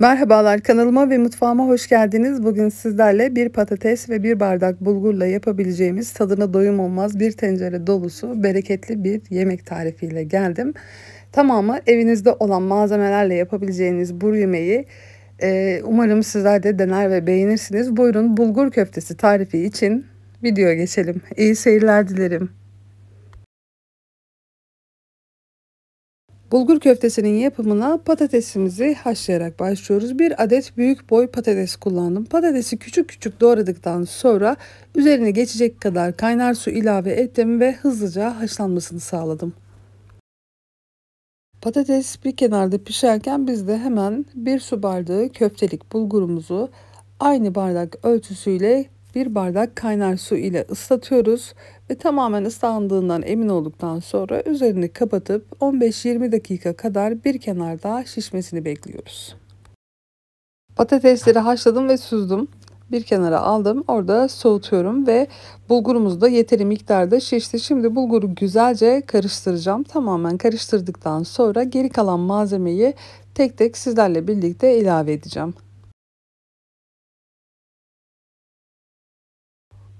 Merhabalar kanalıma ve mutfağıma hoş geldiniz. Bugün sizlerle bir patates ve bir bardak bulgurla yapabileceğimiz tadına doyum olmaz bir tencere dolusu bereketli bir yemek tarifiyle geldim. Tamamı evinizde olan malzemelerle yapabileceğiniz bu yemeği e, umarım sizler de dener ve beğenirsiniz. Buyurun bulgur köftesi tarifi için videoya geçelim. İyi seyirler dilerim. Bulgur köftesinin yapımına patatesimizi haşlayarak başlıyoruz. Bir adet büyük boy patates kullandım. Patatesi küçük küçük doğradıktan sonra üzerine geçecek kadar kaynar su ilave ettim ve hızlıca haşlanmasını sağladım. Patates bir kenarda pişerken biz de hemen bir su bardağı köftelik bulgurumuzu aynı bardak ölçüsüyle bir bardak kaynar su ile ıslatıyoruz ve tamamen ıslandığından emin olduktan sonra üzerini kapatıp 15-20 dakika kadar bir kenarda şişmesini bekliyoruz. Patatesleri haşladım ve süzdüm. Bir kenara aldım. Orada soğutuyorum ve bulgurumuz da yeteri miktarda şişti. Şimdi bulguru güzelce karıştıracağım. Tamamen karıştırdıktan sonra geri kalan malzemeyi tek tek sizlerle birlikte ilave edeceğim.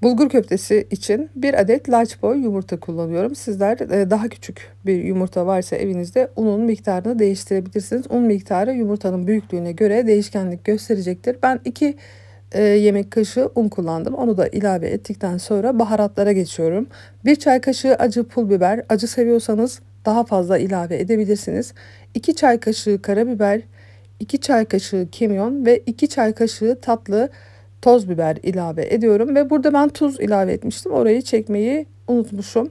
Bulgur köftesi için bir adet large boy yumurta kullanıyorum. Sizler e, daha küçük bir yumurta varsa evinizde unun miktarını değiştirebilirsiniz. Un miktarı yumurtanın büyüklüğüne göre değişkenlik gösterecektir. Ben 2 e, yemek kaşığı un kullandım. Onu da ilave ettikten sonra baharatlara geçiyorum. 1 çay kaşığı acı pul biber. Acı seviyorsanız daha fazla ilave edebilirsiniz. 2 çay kaşığı karabiber, 2 çay kaşığı kimyon ve 2 çay kaşığı tatlı toz biber ilave ediyorum ve burada ben tuz ilave etmiştim orayı çekmeyi unutmuşum.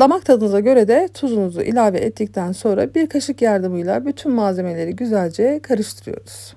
Damak tadınıza göre de tuzunuzu ilave ettikten sonra bir kaşık yardımıyla bütün malzemeleri güzelce karıştırıyoruz.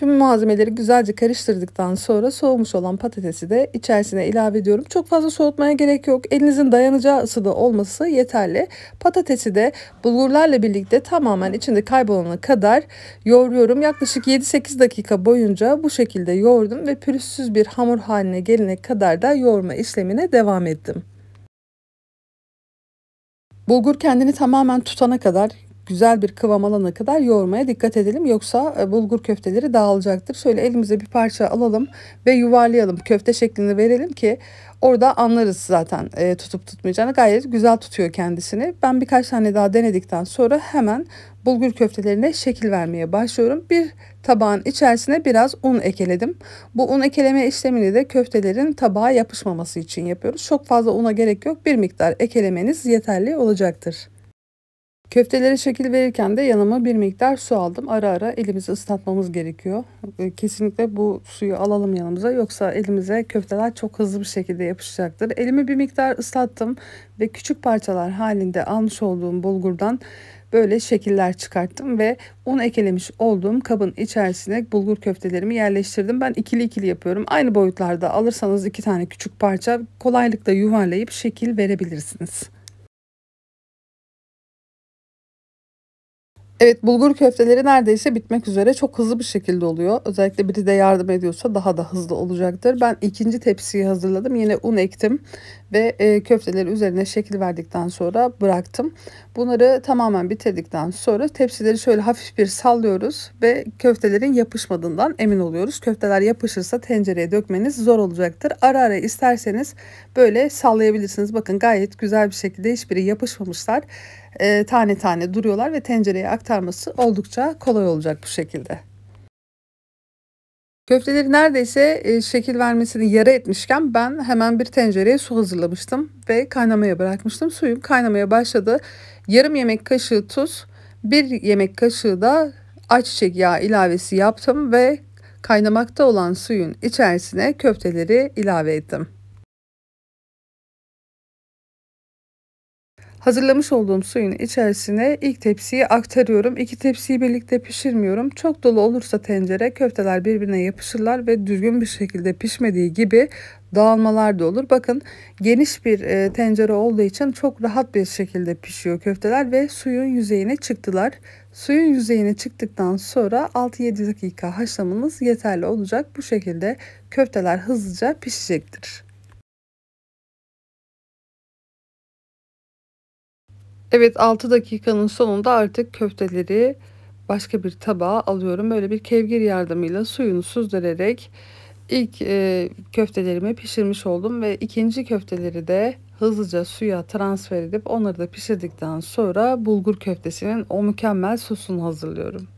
Tüm malzemeleri güzelce karıştırdıktan sonra soğumuş olan patatesi de içerisine ilave ediyorum. Çok fazla soğutmaya gerek yok. Elinizin dayanacağı ısıda olması yeterli. Patatesi de bulgurlarla birlikte tamamen içinde kaybolana kadar yoğuruyorum. Yaklaşık 7-8 dakika boyunca bu şekilde yoğurdum ve pürüzsüz bir hamur haline gelene kadar da yoğurma işlemine devam ettim. Bulgur kendini tamamen tutana kadar güzel bir kıvam alana kadar yoğurmaya dikkat edelim. Yoksa e, bulgur köfteleri dağılacaktır. Şöyle elimize bir parça alalım ve yuvarlayalım. Köfte şeklini verelim ki orada anlarız zaten e, tutup tutmayacağını. Gayet güzel tutuyor kendisini. Ben birkaç tane daha denedikten sonra hemen bulgur köftelerine şekil vermeye başlıyorum. Bir tabağın içerisine biraz un ekeledim. Bu un ekeleme işlemini de köftelerin tabağa yapışmaması için yapıyoruz. Çok fazla una gerek yok. Bir miktar ekelemeniz yeterli olacaktır. Köftelere şekil verirken de yanıma bir miktar su aldım. Ara ara elimizi ıslatmamız gerekiyor. E, kesinlikle bu suyu alalım yanımıza. Yoksa elimize köfteler çok hızlı bir şekilde yapışacaktır. Elimi bir miktar ıslattım ve küçük parçalar halinde almış olduğum bulgurdan böyle şekiller çıkarttım ve un ekelemiş olduğum kabın içerisine bulgur köftelerimi yerleştirdim. Ben ikili ikili yapıyorum. Aynı boyutlarda alırsanız iki tane küçük parça kolaylıkla yuvarlayıp şekil verebilirsiniz. Evet bulgur köfteleri neredeyse bitmek üzere çok hızlı bir şekilde oluyor. Özellikle biri de yardım ediyorsa daha da hızlı olacaktır. Ben ikinci tepsiyi hazırladım. Yine un ektim ve e, köfteleri üzerine şekil verdikten sonra bıraktım. Bunları tamamen bitirdikten sonra tepsileri şöyle hafif bir sallıyoruz ve köftelerin yapışmadığından emin oluyoruz. Köfteler yapışırsa tencereye dökmeniz zor olacaktır. Ara ara isterseniz böyle sallayabilirsiniz. Bakın gayet güzel bir şekilde hiçbiri yapışmamışlar e, tane tane duruyorlar ve tencereye aktarması oldukça kolay olacak bu şekilde. Köfteleri neredeyse e, şekil vermesini yara etmişken ben hemen bir tencereye su hazırlamıştım ve kaynamaya bırakmıştım. Suyum kaynamaya başladı. Yarım yemek kaşığı tuz, bir yemek kaşığı da ayçiçek yağı ilavesi yaptım ve kaynamakta olan suyun içerisine köfteleri ilave ettim. Hazırlamış olduğum suyun içerisine ilk tepsiyi aktarıyorum. İki tepsiyi birlikte pişirmiyorum. Çok dolu olursa tencere köfteler birbirine yapışırlar ve düzgün bir şekilde pişmediği gibi dağılmalar da olur. Bakın geniş bir e, tencere olduğu için çok rahat bir şekilde pişiyor köfteler ve suyun yüzeyine çıktılar. Suyun yüzeyine çıktıktan sonra 6-7 dakika haşlamanız yeterli olacak. Bu şekilde köfteler hızlıca pişecektir. Evet 6 dakikanın sonunda artık köfteleri başka bir tabağa alıyorum. Böyle bir kevgir yardımıyla suyunu süzdürerek ilk e, köftelerimi pişirmiş oldum ve ikinci köfteleri de hızlıca suya transfer edip onları da pişirdikten sonra bulgur köftesinin o mükemmel sosunu hazırlıyorum.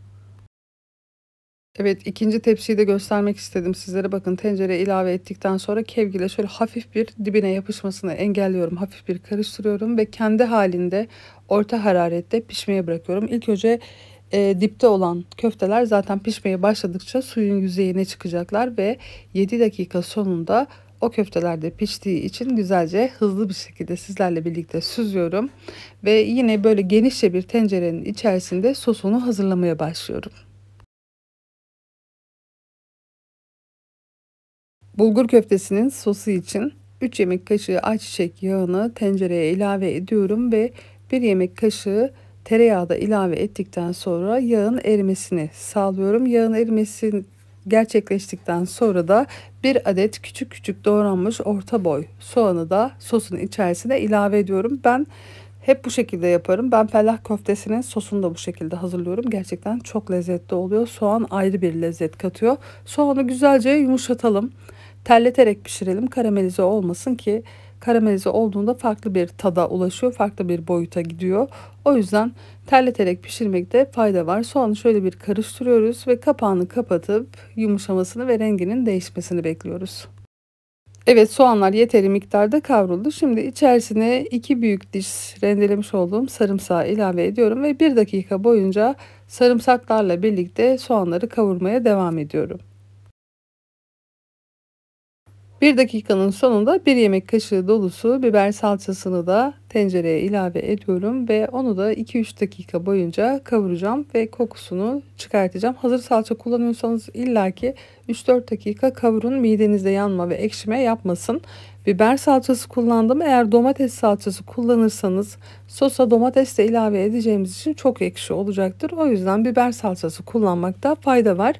Evet ikinci tepsiyi de göstermek istedim sizlere. Bakın tencereye ilave ettikten sonra kevgile şöyle hafif bir dibine yapışmasını engelliyorum. Hafif bir karıştırıyorum ve kendi halinde orta hararette pişmeye bırakıyorum. İlk önce e, dipte olan köfteler zaten pişmeye başladıkça suyun yüzeyine çıkacaklar ve 7 dakika sonunda o köfteler de piştiği için güzelce hızlı bir şekilde sizlerle birlikte süzüyorum ve yine böyle genişçe bir tencerenin içerisinde sosunu hazırlamaya başlıyorum. Bulgur köftesinin sosu için 3 yemek kaşığı ayçiçek yağını tencereye ilave ediyorum ve 1 yemek kaşığı tereyağı da ilave ettikten sonra yağın erimesini sağlıyorum. Yağın erimesi gerçekleştikten sonra da 1 adet küçük küçük doğranmış orta boy soğanı da sosun içerisine ilave ediyorum. Ben hep bu şekilde yaparım. Ben fellah köftesinin sosunu da bu şekilde hazırlıyorum. Gerçekten çok lezzetli oluyor. Soğan ayrı bir lezzet katıyor. Soğanı güzelce yumuşatalım. Terleterek pişirelim karamelize olmasın ki karamelize olduğunda farklı bir tada ulaşıyor, farklı bir boyuta gidiyor. O yüzden terleterek pişirmekte fayda var. Soğanı şöyle bir karıştırıyoruz ve kapağını kapatıp yumuşamasını ve renginin değişmesini bekliyoruz. Evet soğanlar yeteri miktarda kavruldu. Şimdi içerisine 2 büyük diş rendelemiş olduğum sarımsağı ilave ediyorum ve 1 dakika boyunca sarımsaklarla birlikte soğanları kavurmaya devam ediyorum. 1 dakikanın sonunda 1 yemek kaşığı dolusu biber salçasını da tencereye ilave ediyorum ve onu da 2-3 dakika boyunca kavuracağım ve kokusunu çıkartacağım. Hazır salça kullanıyorsanız illaki 3-4 dakika kavurun midenizde yanma ve ekşime yapmasın. Biber salçası kullandım. Eğer domates salçası kullanırsanız sosa domates de ilave edeceğimiz için çok ekşi olacaktır. O yüzden biber salçası kullanmakta fayda var.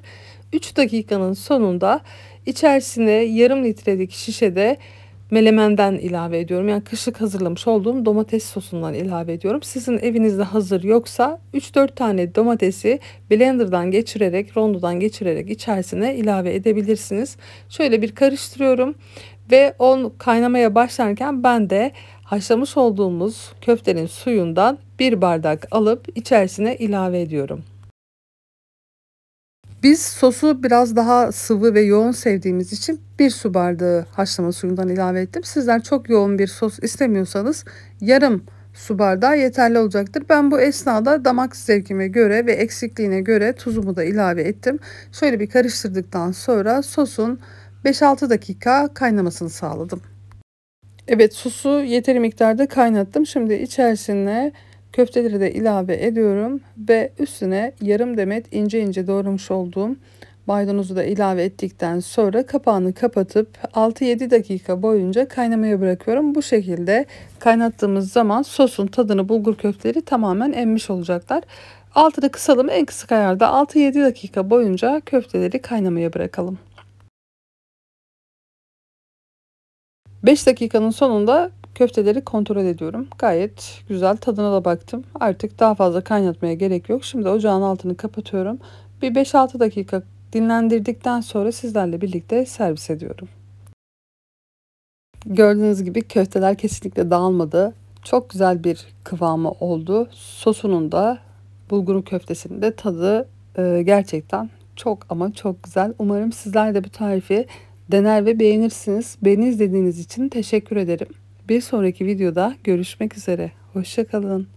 3 dakikanın sonunda içerisine yarım litrelik şişede melemenden ilave ediyorum. Yani kışlık hazırlamış olduğum domates sosundan ilave ediyorum. Sizin evinizde hazır yoksa 3-4 tane domatesi blenderdan geçirerek, rondodan geçirerek içerisine ilave edebilirsiniz. Şöyle bir karıştırıyorum. Ve on kaynamaya başlarken ben de haşlamış olduğumuz köftenin suyundan bir bardak alıp içerisine ilave ediyorum. Biz sosu biraz daha sıvı ve yoğun sevdiğimiz için bir su bardağı haşlama suyundan ilave ettim. Sizler çok yoğun bir sos istemiyorsanız yarım su bardağı yeterli olacaktır. Ben bu esnada damak zevkime göre ve eksikliğine göre tuzumu da ilave ettim. Şöyle bir karıştırdıktan sonra sosun 5-6 dakika kaynamasını sağladım. Evet sosu yeteri miktarda kaynattım. Şimdi içerisine köfteleri de ilave ediyorum ve üstüne yarım demet ince ince doğramış olduğum maydanozu da ilave ettikten sonra kapağını kapatıp 6-7 dakika boyunca kaynamaya bırakıyorum. Bu şekilde kaynattığımız zaman sosun tadını bulgur köfteleri tamamen emmiş olacaklar. Altıda kısalım en kısık ayarda 6-7 dakika boyunca köfteleri kaynamaya bırakalım. 5 dakikanın sonunda köfteleri kontrol ediyorum. Gayet güzel tadına da baktım. Artık daha fazla kaynatmaya gerek yok. Şimdi ocağın altını kapatıyorum. Bir 5-6 dakika dinlendirdikten sonra sizlerle birlikte servis ediyorum. Gördüğünüz gibi köfteler kesinlikle dağılmadı. Çok güzel bir kıvamı oldu. Sosunun da bulgurun köftesinin de tadı e, gerçekten çok ama çok güzel. Umarım sizler de bu tarifi dener ve beğenirsiniz. Beni izlediğiniz için teşekkür ederim. Bir sonraki videoda görüşmek üzere. Hoşçakalın.